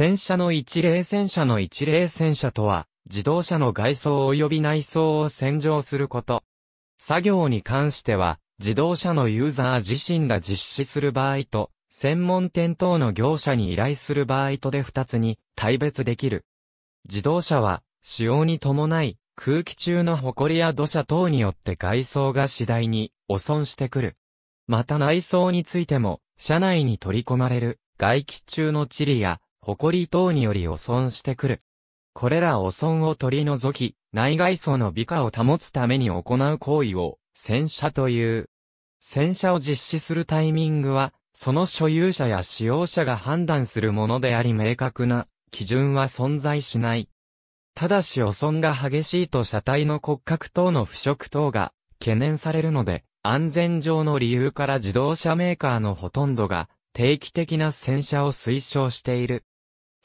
戦車の一例戦車の一例戦車とは、自動車の外装及び内装を洗浄すること。作業に関しては、自動車のユーザー自身が実施する場合と、専門店等の業者に依頼する場合とで2つに対別できる。自動車は、使用に伴い、空気中の埃や土砂等によって外装が次第に汚損してくる。また内装についても、車内に取り込まれる外気中の理や埃等により汚損してくる。これら汚損を取り除き、内外層の美化を保つために行う行為を、洗車という。洗車を実施するタイミングは、その所有者や使用者が判断するものであり明確な基準は存在しない。ただし汚損が激しいと車体の骨格等の腐食等が懸念されるので、安全上の理由から自動車メーカーのほとんどが定期的な洗車を推奨している。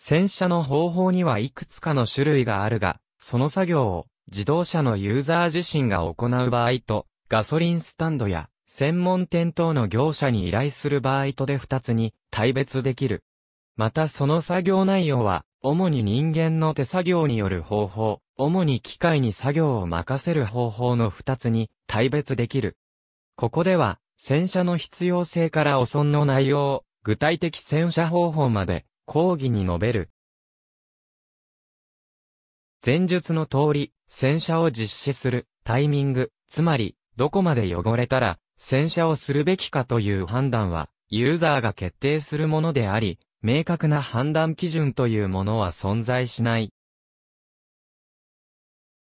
洗車の方法にはいくつかの種類があるが、その作業を自動車のユーザー自身が行う場合と、ガソリンスタンドや専門店等の業者に依頼する場合とで二つに対別できる。またその作業内容は、主に人間の手作業による方法、主に機械に作業を任せる方法の二つに対別できる。ここでは、洗車の必要性から汚損の内容、具体的洗車方法まで、講義に述べる。前述の通り、洗車を実施するタイミング、つまり、どこまで汚れたら、洗車をするべきかという判断は、ユーザーが決定するものであり、明確な判断基準というものは存在しない。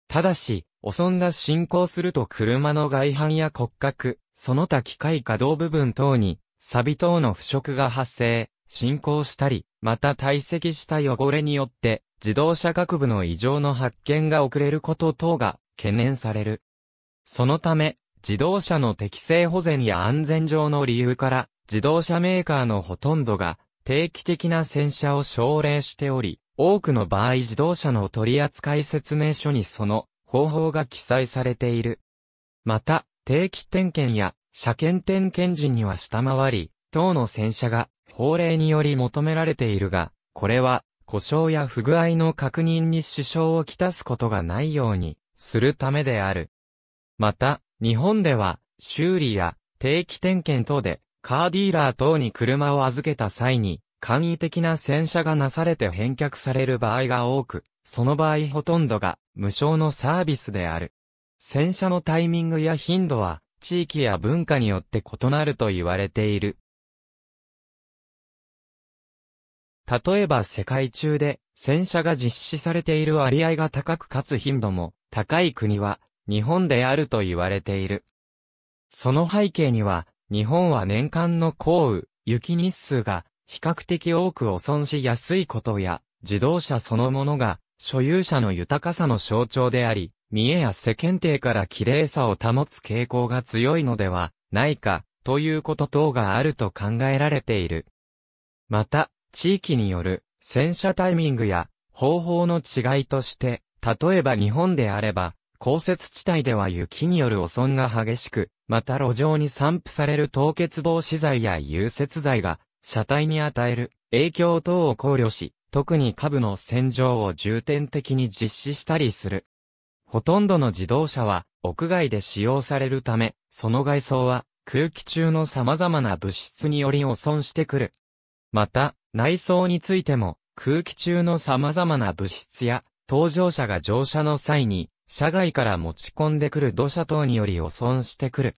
ただし、汚損が進行すると車の外反や骨格、その他機械稼働部分等に、錆等の腐食が発生、進行したり、また堆積した汚れによって、自動車各部の異常の発見が遅れること等が懸念される。そのため、自動車の適正保全や安全上の理由から、自動車メーカーのほとんどが定期的な洗車を奨励しており、多くの場合自動車の取扱説明書にその方法が記載されている。また、定期点検や車検点検時には下回り、等の洗車が法令により求められているが、これは、故障や不具合の確認に支障をきたすことがないように、するためである。また、日本では、修理や定期点検等で、カーディーラー等に車を預けた際に、簡易的な洗車がなされて返却される場合が多く、その場合ほとんどが無償のサービスである。洗車のタイミングや頻度は、地域や文化によって異なると言われている。例えば世界中で洗車が実施されている割合が高くかつ頻度も高い国は日本であると言われている。その背景には日本は年間の降雨、雪日数が比較的多く汚損しやすいことや自動車そのものが所有者の豊かさの象徴であり、見栄や世間体から綺麗さを保つ傾向が強いのではないかということ等があると考えられている。また、地域による洗車タイミングや方法の違いとして、例えば日本であれば、降雪地帯では雪による汚損が激しく、また路上に散布される凍結防止剤や融雪剤が、車体に与える影響等を考慮し、特に下部の洗浄を重点的に実施したりする。ほとんどの自動車は屋外で使用されるため、その外装は空気中の様々な物質により汚損してくる。また、内装についても、空気中の様々な物質や、搭乗者が乗車の際に、車外から持ち込んでくる土砂等により汚損してくる。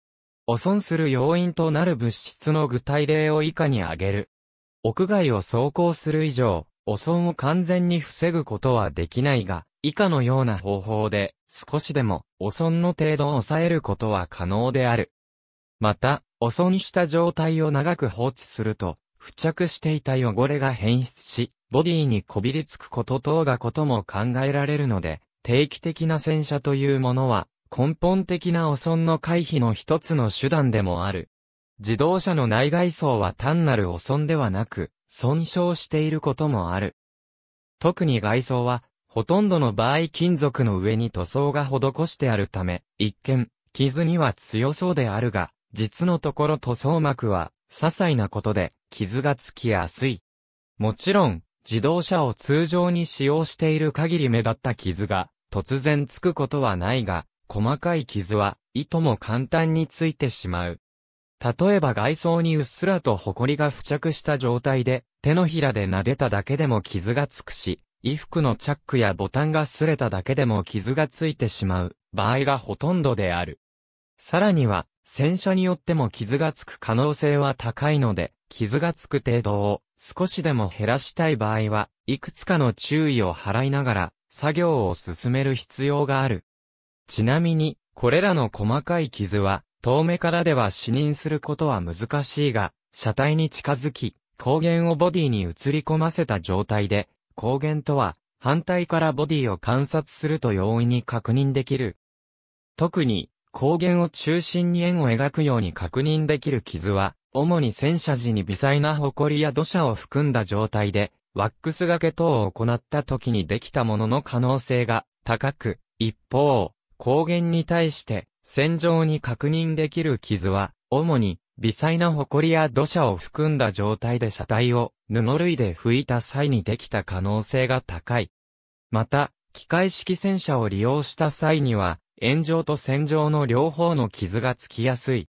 汚損する要因となる物質の具体例を以下に挙げる。屋外を走行する以上、汚損を完全に防ぐことはできないが、以下のような方法で、少しでも汚損の程度を抑えることは可能である。また、汚損した状態を長く放置すると、付着していた汚れが変質し、ボディにこびりつくこと等がことも考えられるので、定期的な洗車というものは、根本的な汚損の回避の一つの手段でもある。自動車の内外装は単なる汚損ではなく、損傷していることもある。特に外装は、ほとんどの場合金属の上に塗装が施してあるため、一見、傷には強そうであるが、実のところ塗装膜は、些細なことで傷がつきやすい。もちろん、自動車を通常に使用している限り目立った傷が突然つくことはないが、細かい傷はいとも簡単についてしまう。例えば外装にうっすらと埃が付着した状態で、手のひらで撫でただけでも傷がつくし、衣服のチャックやボタンが擦れただけでも傷がついてしまう場合がほとんどである。さらには、洗車によっても傷がつく可能性は高いので、傷がつく程度を少しでも減らしたい場合は、いくつかの注意を払いながら、作業を進める必要がある。ちなみに、これらの細かい傷は、遠目からでは視認することは難しいが、車体に近づき、光源をボディに映り込ませた状態で、光源とは、反対からボディを観察すると容易に確認できる。特に、高原を中心に円を描くように確認できる傷は、主に戦車時に微細な埃や土砂を含んだ状態で、ワックスがけ等を行った時にできたものの可能性が高く、一方、高原に対して戦場に確認できる傷は、主に微細な埃や土砂を含んだ状態で車体を布類で拭いた際にできた可能性が高い。また、機械式戦車を利用した際には、炎上と戦場の両方の傷がつきやすい。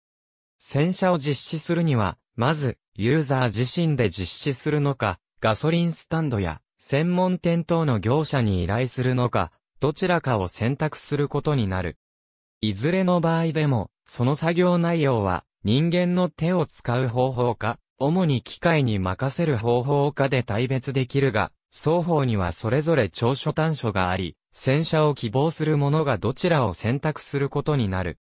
洗車を実施するには、まず、ユーザー自身で実施するのか、ガソリンスタンドや、専門店等の業者に依頼するのか、どちらかを選択することになる。いずれの場合でも、その作業内容は、人間の手を使う方法か、主に機械に任せる方法かで大別できるが、双方にはそれぞれ長所短所があり、洗車を希望する者がどちらを選択することになる。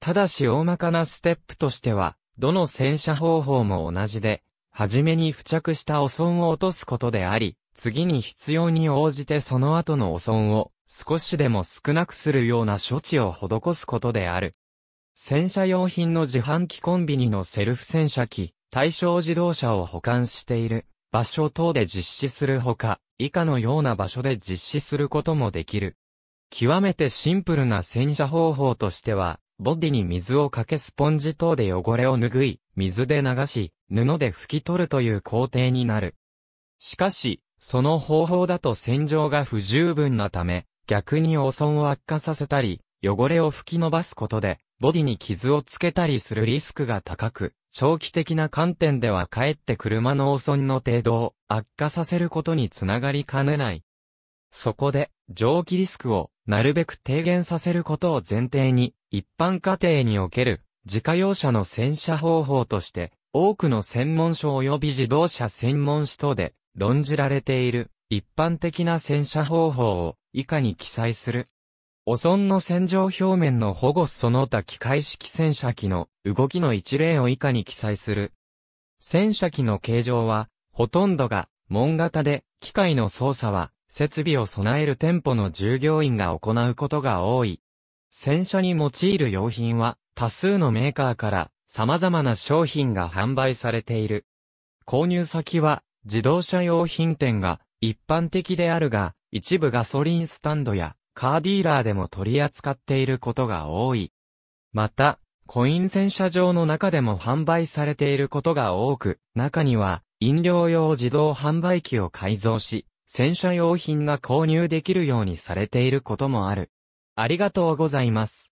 ただし大まかなステップとしては、どの洗車方法も同じで、はじめに付着した汚損を落とすことであり、次に必要に応じてその後の汚損を少しでも少なくするような処置を施すことである。洗車用品の自販機コンビニのセルフ洗車機、対象自動車を保管している場所等で実施するほか、以下のような場所で実施することもできる。極めてシンプルな洗車方法としては、ボディに水をかけスポンジ等で汚れを拭い、水で流し、布で拭き取るという工程になる。しかし、その方法だと洗浄が不十分なため、逆に汚損を悪化させたり、汚れを吹き伸ばすことで、ボディに傷をつけたりするリスクが高く、長期的な観点ではかえって車の汚損の程度を悪化させることにつながりかねない。そこで、蒸気リスクをなるべく低減させることを前提に、一般家庭における自家用車の洗車方法として、多くの専門書及び自動車専門誌等で論じられている一般的な洗車方法を以下に記載する。汚損の洗浄表面の保護その他機械式洗車機の動きの一例を以下に記載する。洗車機の形状は、ほとんどが、門型で、機械の操作は、設備を備える店舗の従業員が行うことが多い。洗車に用いる用品は、多数のメーカーから様々な商品が販売されている。購入先は自動車用品店が一般的であるが、一部ガソリンスタンドやカーディーラーでも取り扱っていることが多い。また、コイン洗車場の中でも販売されていることが多く、中には、飲料用自動販売機を改造し、洗車用品が購入できるようにされていることもある。ありがとうございます。